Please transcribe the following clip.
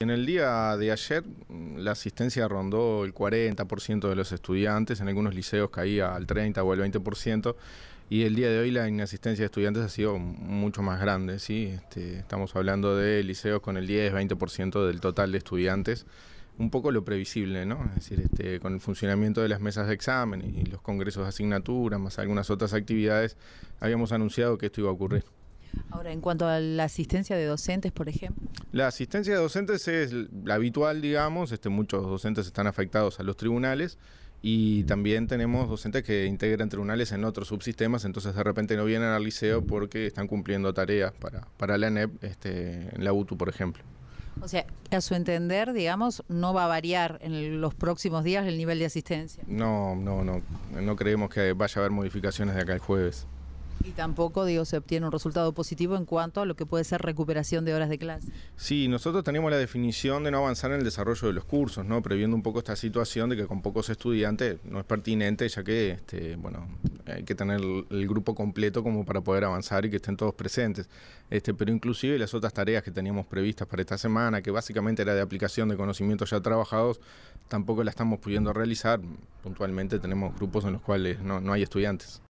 En el día de ayer la asistencia rondó el 40% de los estudiantes, en algunos liceos caía al 30 o al 20%, y el día de hoy la inasistencia de estudiantes ha sido mucho más grande, ¿sí? Este, estamos hablando de liceos con el 10-20% del total de estudiantes, un poco lo previsible, ¿no? Es decir, este, con el funcionamiento de las mesas de examen y los congresos de asignatura, más algunas otras actividades, habíamos anunciado que esto iba a ocurrir. Ahora, en cuanto a la asistencia de docentes, por ejemplo. La asistencia de docentes es habitual, digamos, este, muchos docentes están afectados a los tribunales y también tenemos docentes que integran tribunales en otros subsistemas, entonces de repente no vienen al liceo porque están cumpliendo tareas para, para la ANEP, este, en la UTU, por ejemplo. O sea, a su entender, digamos, no va a variar en los próximos días el nivel de asistencia. No, no, no. No creemos que vaya a haber modificaciones de acá el jueves. Y tampoco, digo, se obtiene un resultado positivo en cuanto a lo que puede ser recuperación de horas de clase. Sí, nosotros tenemos la definición de no avanzar en el desarrollo de los cursos, ¿no? Previendo un poco esta situación de que con pocos estudiantes no es pertinente, ya que, este, bueno, hay que tener el, grupo completo como para poder avanzar y que estén todos presentes. Este, pero inclusive las otras tareas que teníamos previstas para esta semana, que básicamente era de aplicación de conocimientos ya trabajados, tampoco la estamos pudiendo realizar. Puntualmente tenemos grupos en los cuales no hay estudiantes.